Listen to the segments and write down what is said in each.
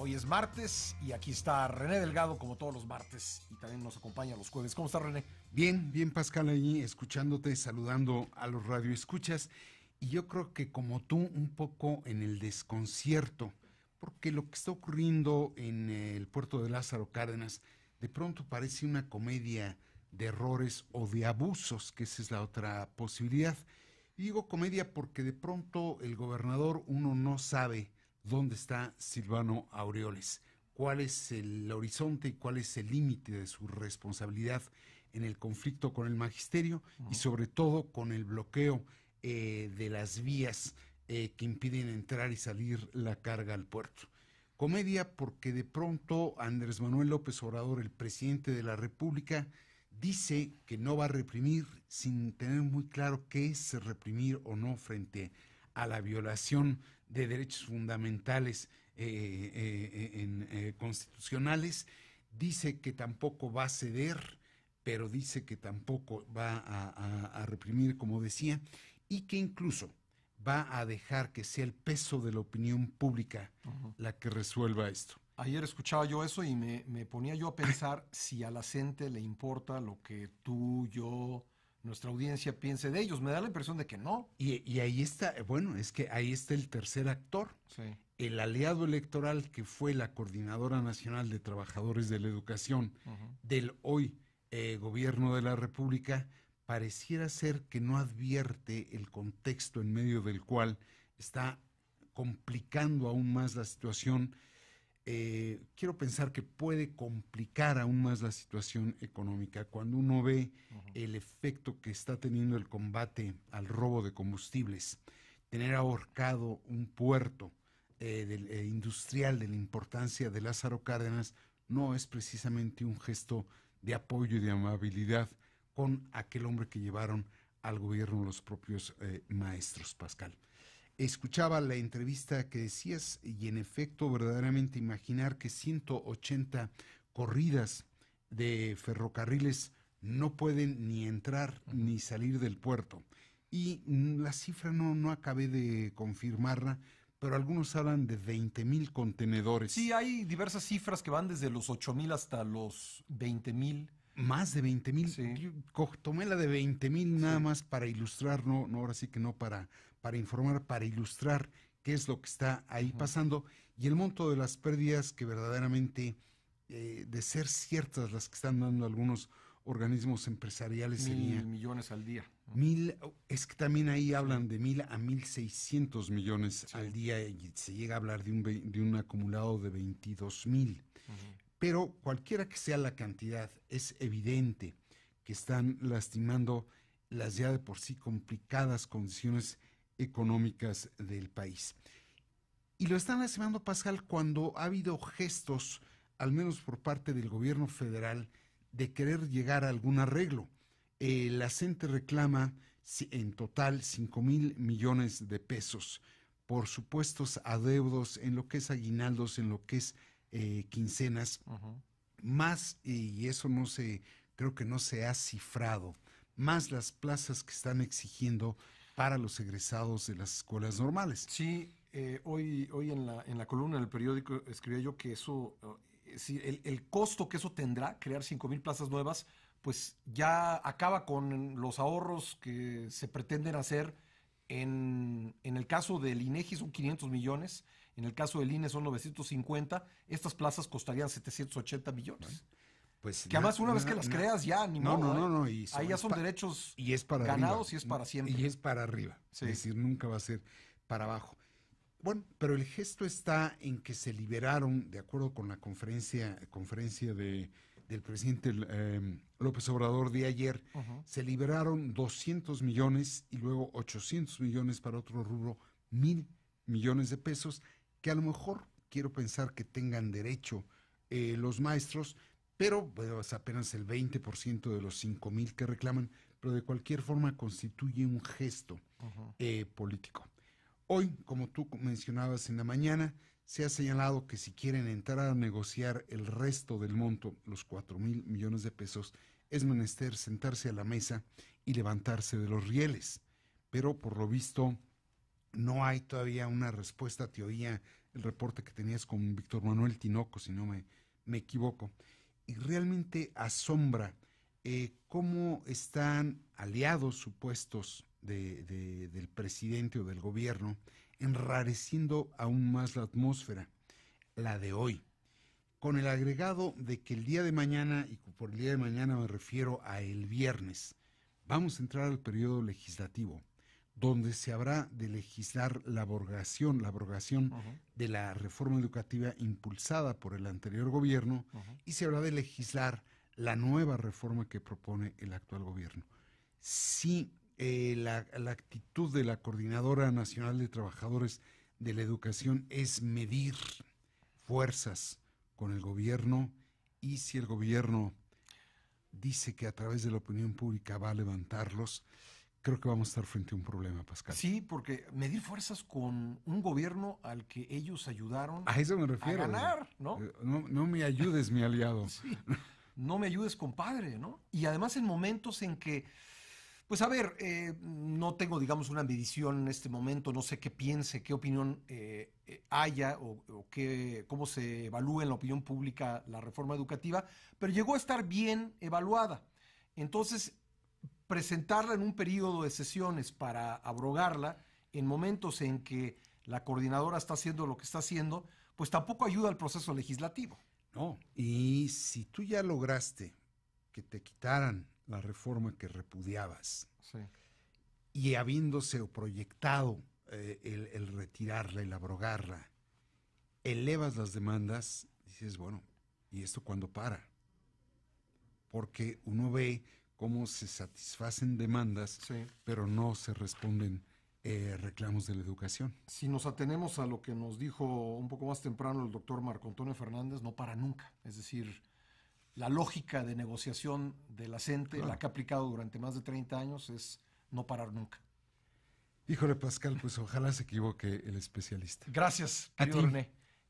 Hoy es martes y aquí está René Delgado como todos los martes y también nos acompaña los jueves. ¿Cómo está René? Bien, bien Pascal ahí escuchándote, saludando a los radioescuchas y yo creo que como tú un poco en el desconcierto, porque lo que está ocurriendo en el puerto de Lázaro Cárdenas de pronto parece una comedia de errores o de abusos, que esa es la otra posibilidad. Y digo comedia porque de pronto el gobernador uno no sabe ¿Dónde está Silvano Aureoles? ¿Cuál es el horizonte y cuál es el límite de su responsabilidad en el conflicto con el magisterio y sobre todo con el bloqueo eh, de las vías eh, que impiden entrar y salir la carga al puerto? Comedia porque de pronto Andrés Manuel López Obrador, el presidente de la República, dice que no va a reprimir sin tener muy claro qué es reprimir o no frente a a la violación de derechos fundamentales eh, eh, eh, constitucionales, dice que tampoco va a ceder, pero dice que tampoco va a, reprimir, como decía, y que incluso va a dejar que sea el peso de la opinión pública la que resuelva esto. Ayer escuchaba yo eso y me ponía yo a pensar si a la gente le importa lo que tú, yo, nuestra audiencia piense de ellos. Me da la impresión de que no. Y, ahí está, bueno, es que ahí está el tercer actor. El aliado electoral que fue la Coordinadora Nacional de Trabajadores de la Educación del hoy eh, Gobierno de la República, pareciera ser que no advierte el contexto en medio del cual está complicando aún más la situación eh, quiero pensar que puede complicar aún más la situación económica. Cuando uno ve el efecto que está teniendo el combate al robo de combustibles, tener ahorcado un puerto eh, del, eh, industrial de la importancia de Lázaro Cárdenas, no es precisamente un gesto de apoyo y de amabilidad con aquel hombre que llevaron al gobierno los propios maestros, Pascal escuchaba la entrevista que decías y en efecto verdaderamente imaginar que 180 corridas de ferrocarriles no pueden ni entrar ni salir del puerto. Y mm, la cifra no, no acabé de confirmarla, pero algunos hablan de 20 mil contenedores. Sí, hay diversas cifras que van desde los 8 mil hasta los 20 mil. Más de 20 mil. Tomé la de 20 mil nada más para ilustrar, no, no, ahora sí que no para para informar, para ilustrar qué es lo que está ahí pasando y el monto de las pérdidas que verdaderamente, eh, de ser ciertas las que están dando algunos organismos empresariales serían. millones al día. Mil, es que también ahí hablan de mil a mil seiscientos millones al día y se llega a hablar de un, de un acumulado de veintidós mil. Pero cualquiera que sea la cantidad, es evidente que están lastimando las ya de por sí complicadas condiciones económicas del país. Y lo están lastimando, Pascal, cuando ha habido gestos, al menos por parte del gobierno federal, de querer llegar a algún arreglo. Eh, la gente reclama en total 5 mil millones de pesos por supuestos adeudos en lo que es aguinaldos, en lo que es eh, quincenas, más, y eso no se, creo que no se ha cifrado, más las plazas que están exigiendo para los egresados de las escuelas normales. Sí, eh, hoy, hoy en, la, en la columna del periódico escribía yo que eso, eh, el, el costo que eso tendrá, crear 5.000 mil plazas nuevas, pues ya acaba con los ahorros que se pretenden hacer. En, el caso del INEGI son 500 millones, en el caso del INE son 950, estas plazas costarían 780 millones. Pues, que además una vez que las creas ya, ni no, No, no, ¿eh? no. ahí ya son derechos y es para ganados y es para siempre. Y es para arriba. Es decir, nunca va a ser para abajo. Bueno, pero el gesto está en que se liberaron, de acuerdo con la conferencia, conferencia de, del presidente em, López Obrador de ayer, se liberaron 200 millones y luego 800 millones para otro rubro, mil millones de pesos, que a lo mejor quiero pensar que tengan derecho eh, los maestros, pero bueno, es apenas el 20% de los 5 mil que reclaman, pero de cualquier forma constituye un gesto eh, político. Hoy, como tú mencionabas en la mañana, se ha señalado que si quieren entrar a negociar el resto del monto, los 4 mil millones de pesos, es menester sentarse a la mesa y levantarse de los rieles. Pero por lo visto, no hay todavía una respuesta. Te oía el reporte que tenías con Víctor Manuel Tinoco, si no me, me equivoco y realmente asombra eh, cómo están aliados supuestos de, del presidente o del gobierno, enrareciendo aún más la atmósfera, la de hoy, con el agregado de que el día de mañana, y por el día de mañana me refiero a el viernes, vamos a entrar al periodo legislativo donde se habrá de legislar la abrogación, la abrogación de la reforma educativa impulsada por el anterior gobierno y se habrá de legislar la nueva reforma que propone el actual gobierno. Si eh, la actitud de la Coordinadora Nacional de Trabajadores de la Educación es medir fuerzas con el gobierno y si el gobierno dice que a través de la opinión pública va a levantarlos, creo que vamos a estar frente a un problema, Pascal. Sí, porque medir fuerzas con un gobierno al que ellos ayudaron a, eso me refiero, ganar, eh, ¿no? ¿no? me ayudes, mi aliado. no me ayudes, compadre, ¿no? Y además en momentos en que... Pues a ver, eh, no tengo, digamos, una medición en este momento, no sé qué piense, qué opinión eh, haya o, qué, cómo se evalúa en la opinión pública la reforma educativa, pero llegó a estar bien evaluada. Entonces, presentarla en un periodo de sesiones para abrogarla en momentos en que la coordinadora está haciendo lo que está haciendo, pues tampoco ayuda al proceso legislativo. No, y si tú ya lograste que te quitaran la reforma que repudiabas y habiéndose proyectado eh, el, el, retirarla, el abrogarla, elevas las demandas, dices, bueno, ¿y esto cuándo para? Porque uno ve cómo se satisfacen demandas, pero no se responden eh, reclamos de la educación. Si nos atenemos a lo que nos dijo un poco más temprano el doctor Marco Antonio Fernández, no para nunca. Es decir, la lógica de negociación de la CENTE, la que ha aplicado durante más de 30 años, es no parar nunca. Híjole, Pascal, pues ojalá se equivoque el especialista. Gracias, querido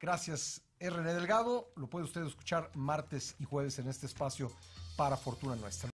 Gracias, René Delgado. Lo puede usted escuchar martes y jueves en este espacio para Fortuna Nuestra.